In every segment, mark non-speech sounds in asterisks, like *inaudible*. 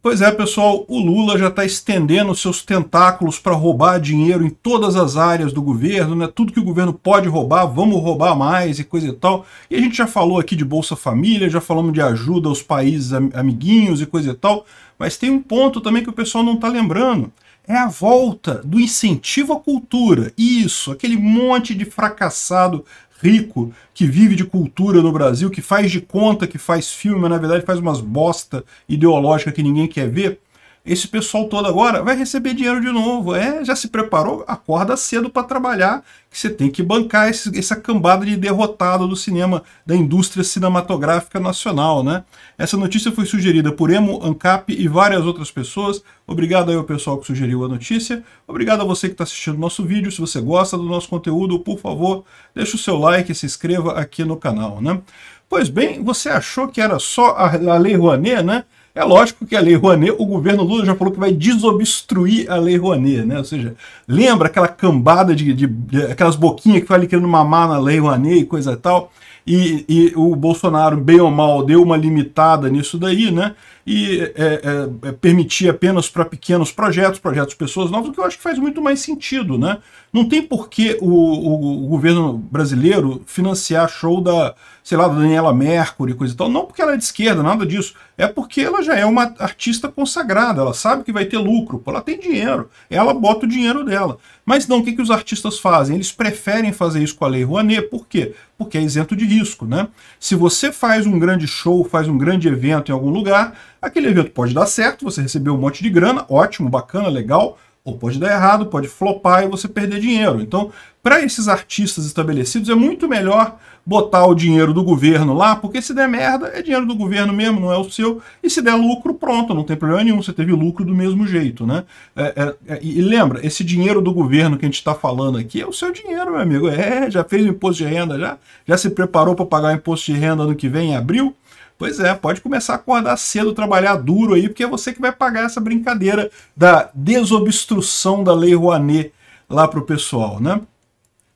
Pois é, pessoal, o Lula já está estendendo seus tentáculos para roubar dinheiro em todas as áreas do governo, né? Tudo que o governo pode roubar, vamos roubar mais e coisa e tal. E a gente já falou aqui de Bolsa Família, já falamos de ajuda aos países amiguinhos e coisa e tal, mas tem um ponto também que o pessoal não está lembrando. É a volta do incentivo à cultura. Isso, aquele monte de fracassado rico, que vive de cultura no Brasil, que faz de conta que faz filme, mas na verdade faz umas bosta ideológica que ninguém quer ver, esse pessoal todo agora vai receber dinheiro de novo. É, já se preparou? Acorda cedo para trabalhar, que você tem que bancar esse, essa cambada de derrotado do cinema, da indústria cinematográfica nacional, né? Essa notícia foi sugerida por Emo, Ancap e várias outras pessoas. Obrigado aí ao pessoal que sugeriu a notícia. Obrigado a você que está assistindo nosso vídeo. Se você gosta do nosso conteúdo, por favor, deixa o seu like e se inscreva aqui no canal, né? Pois bem, você achou que era só a, a Lei Rouanet, né? É lógico que a Lei Rouanet, o governo Lula já falou que vai desobstruir a Lei Rouanet, né? Ou seja, lembra aquela cambada de, de, de aquelas boquinhas que foi ali querendo mamar na Lei Rouanet e coisa e tal? e, e, o Bolsonaro, bem ou mal, deu uma limitada nisso daí, né? E é, é, é permitir apenas para pequenos projetos, projetos pessoas novas, o que eu acho que faz muito mais sentido, né? Não tem por que o, o, o governo brasileiro financiar show da, sei lá, da Daniela Mercury, coisa e tal, não porque ela é de esquerda, nada disso, é porque ela já é uma artista consagrada, ela sabe que vai ter lucro, ela tem dinheiro, ela bota o dinheiro dela. Mas não, o que, que os artistas fazem? Eles preferem fazer isso com a Lei Rouanet, por quê? porque é isento de risco, né? Se você faz um grande show, faz um grande evento em algum lugar, aquele evento pode dar certo, você recebeu um monte de grana, ótimo, bacana, legal, ou pode dar errado, pode flopar e você perder dinheiro. Então, para esses artistas estabelecidos, é muito melhor botar o dinheiro do governo lá, porque se der merda, é dinheiro do governo mesmo, não é o seu. E se der lucro, pronto, não tem problema nenhum, você teve lucro do mesmo jeito, né? É, é, é e lembra, esse dinheiro do governo que a gente está falando aqui é o seu dinheiro, meu amigo. É, já fez o imposto de renda, já? Já se preparou para pagar o imposto de renda no que vem, em abril? Pois é, pode começar a acordar cedo, trabalhar duro aí, porque é você que vai pagar essa brincadeira da desobstrução da Lei Rouanet lá pro pessoal, né?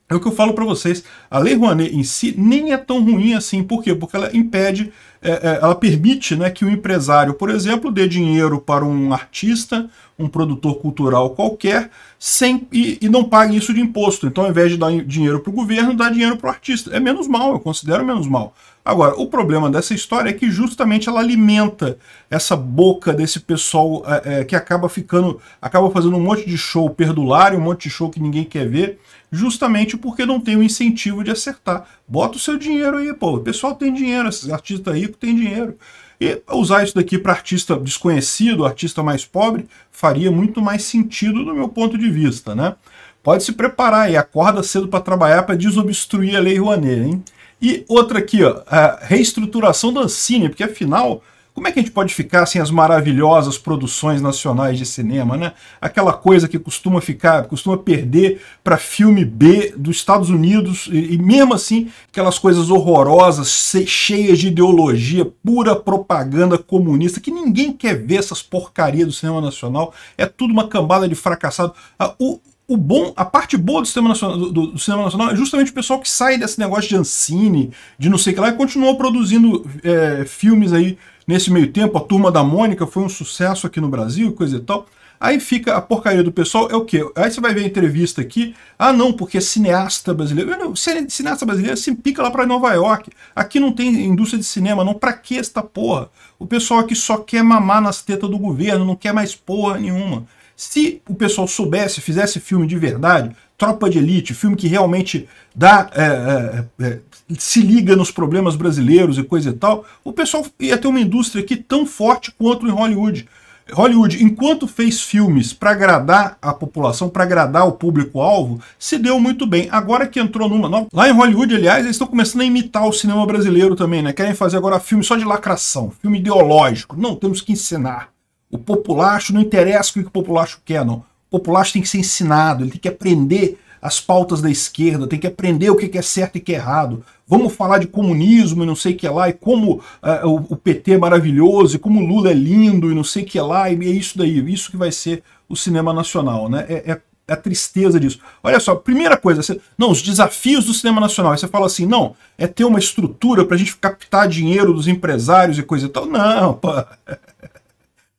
É o que eu falo para vocês, a Lei Rouanet em si nem é tão ruim assim, por quê? Porque ela impede, é, é, ela permite né, que o empresário, por exemplo, dê dinheiro para um artista, um produtor cultural qualquer, sem e, e não pague isso de imposto. Então, ao invés de dar dinheiro para o governo, dá dinheiro para o artista. É menos mal, eu considero menos mal. Agora, o problema dessa história é que justamente ela alimenta essa boca desse pessoal é, é, que acaba ficando, acaba fazendo um monte de show perdulário, um monte de show que ninguém quer ver, justamente porque não tem o incentivo de acertar. Bota o seu dinheiro aí, pô. O pessoal tem dinheiro, esses artistas ricos têm dinheiro. E usar isso daqui para artista desconhecido, artista mais pobre, faria muito mais sentido do meu ponto de vista, né? Pode se preparar e acorda cedo para trabalhar para desobstruir a Lei Rouanet, hein? E outra aqui, ó, a reestruturação da Ancine, porque afinal, como é que a gente pode ficar sem as maravilhosas produções nacionais de cinema, né? Aquela coisa que costuma ficar, costuma perder para filme B dos Estados Unidos, e, e, mesmo assim, aquelas coisas horrorosas, cheias de ideologia, pura propaganda comunista, que ninguém quer ver essas porcarias do cinema nacional, é tudo uma cambada de fracassado. Ah, o, o bom, a parte boa do cinema, nacional, do, do nacional é justamente o pessoal que sai desse negócio de Ancine, de não sei o que lá, e continuou produzindo é, filmes aí nesse meio tempo. A Turma da Mônica foi um sucesso aqui no Brasil, coisa e tal. Aí fica a porcaria do pessoal, é o quê? Aí você vai ver a entrevista aqui, ah não, porque é cineasta brasileiro. cineasta brasileiro se assim, pica lá para Nova York. Aqui não tem indústria de cinema, não. Pra que esta porra? O pessoal aqui só quer mamar nas tetas do governo, não quer mais porra nenhuma. Se o pessoal soubesse, fizesse filme de verdade, Tropa de Elite, filme que realmente dá, é, é, é, se liga nos problemas brasileiros e coisa e tal, o pessoal ia ter uma indústria aqui tão forte quanto em Hollywood. Hollywood, enquanto fez filmes para agradar a população, para agradar o público-alvo, se deu muito bem. Agora que entrou numa nova... Lá em Hollywood, aliás, eles estão começando a imitar o cinema brasileiro também, né? Querem fazer agora filme só de lacração, filme ideológico. Não, temos que ensinar o populacho não interessa o que o populacho quer, não. O populacho tem que ser ensinado, ele tem que aprender as pautas da esquerda, tem que aprender o que é certo e o que é errado. Vamos falar de comunismo e não sei o que lá, e como uh, o, PT é maravilhoso, e como o Lula é lindo e não sei o que lá, e é isso daí, isso que vai ser o cinema nacional, né? É, é, é a tristeza disso. Olha só, primeira coisa, você, não, os desafios do cinema nacional. Aí você fala assim, não, é ter uma estrutura para a gente captar dinheiro dos empresários e coisa e tal. Não, pô. *laughs*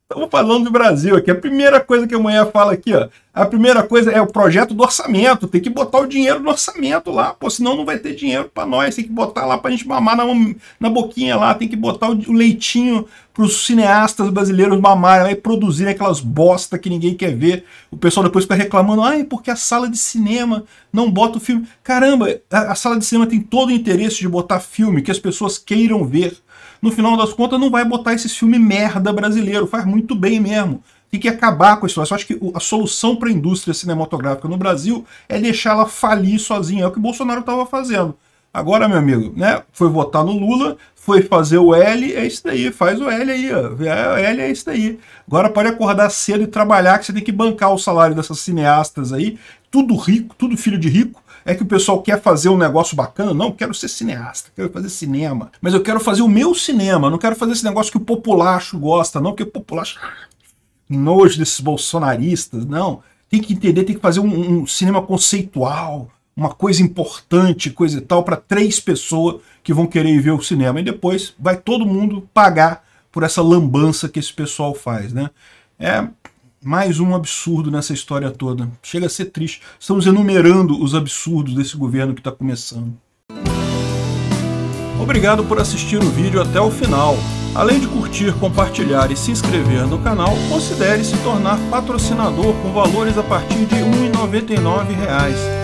Estamos falando do Brasil aqui. A primeira coisa que a mulher fala aqui, ó. A primeira coisa é o projeto do orçamento. Tem que botar o dinheiro no orçamento lá, pô, senão não vai ter dinheiro para nós. Tem que botar lá para a gente mamar na, na boquinha lá. Tem que botar o, leitinho para os cineastas brasileiros mamarem e produzirem aquelas bosta que ninguém quer ver. O pessoal depois fica reclamando, ai, porque a sala de cinema não bota o filme. Caramba, a, a sala de cinema tem todo o interesse de botar filme que as pessoas queiram ver no final das contas, não vai botar esse filme merda brasileiro. Faz muito bem mesmo. Tem que acabar com isso. Eu acho que a solução para a indústria cinematográfica no Brasil é deixar ela falir sozinha. É o que o Bolsonaro estava fazendo. Agora, meu amigo, né? Foi votar no Lula, foi fazer o L, é isso daí, faz o L aí, ó. É, o L é isso daí. Agora pode acordar cedo e trabalhar, que você tem que bancar o salário dessas cineastas aí, tudo rico, tudo filho de rico, é que o pessoal quer fazer um negócio bacana. Não, quero ser cineasta, quero fazer cinema. Mas eu quero fazer o meu cinema, não quero fazer esse negócio que o populacho gosta, não, porque o populacho nojo desses bolsonaristas, não. Tem que entender, tem que fazer um, um cinema conceitual, uma coisa importante, coisa e tal, para três pessoas que vão querer ver o cinema. E depois vai todo mundo pagar por essa lambança que esse pessoal faz, né? É, mais um absurdo nessa história toda. Chega a ser triste. Estamos enumerando os absurdos desse governo que está começando. Obrigado por assistir o vídeo até o final. Além de curtir, compartilhar e se inscrever no canal, considere se tornar patrocinador com valores a partir de R$ 1,99